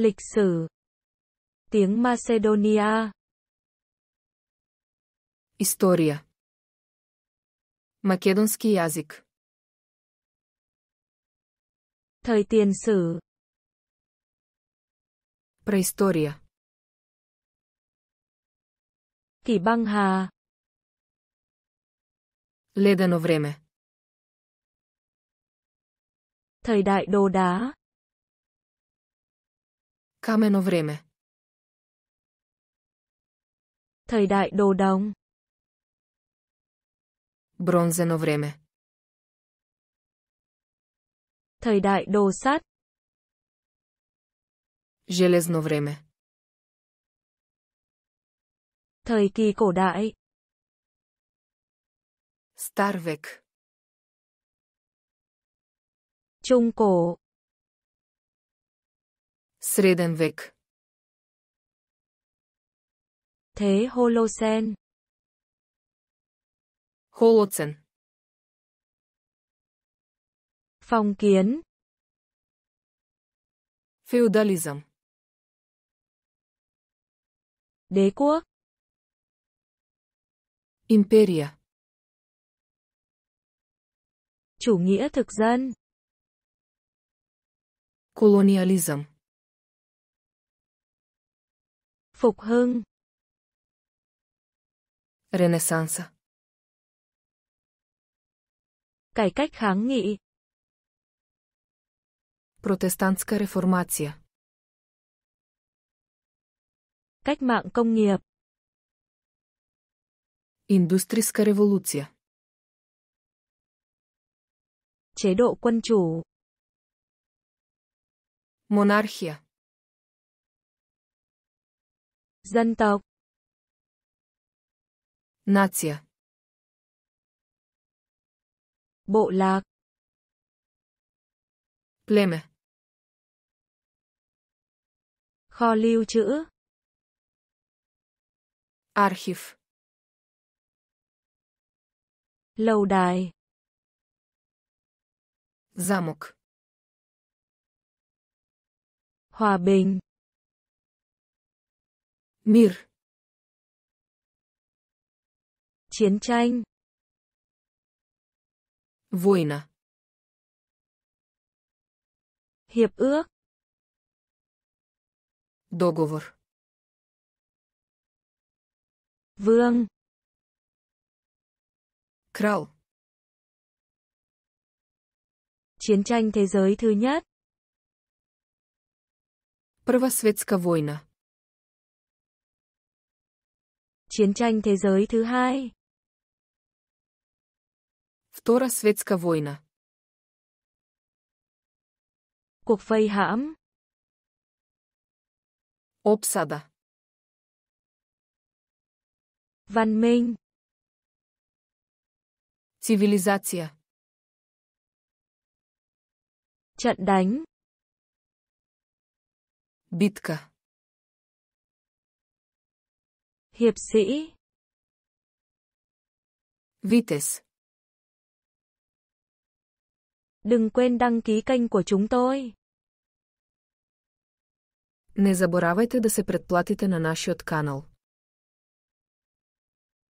lịch sử tiếng Macedonia История Македонски јазик Thời tiền sử Prehistoria Kỷ băng hà Ледено време Thời đại đồ đá Kameno vreme. Thời đại đồ đồng. Bronzeno vreme. Thời đại đồ sắt. Железно vreme. Thời kỳ cổ đại. Star Trung cổ. Среден век. Thế Holocen. Holocen. Phong kiến. Feudalism. Đế quốc. Imperia. Chủ nghĩa thực dân. Colonialism. Phục hưng. Renesansa. Cải cách kháng nghị. Protestantska reformacja. Cách mạng công nghiệp. Industrijska revolucja. Chế độ quân chủ. Monarchia. Dân tộc. Нация. Bộ lạc. Племе. Kho lưu trữ. Архив. Lâu đài. Замок. Hòa bình. Мир. Chiến tranh. Война. Hiệp ước. Договор. Vương. Крал. Chiến tranh thế giới thứ nhất. Правосветская война. Chiến tranh thế giới thứ hai. Втора светска война. Cuộc vây hãm. Обсада. Văn minh. Цивилизация. Trận đánh. Битка. hiệp sĩ Vites Đừng quên đăng ký kênh của chúng tôi. Не заборавайте да се предплатите на нашиот канал.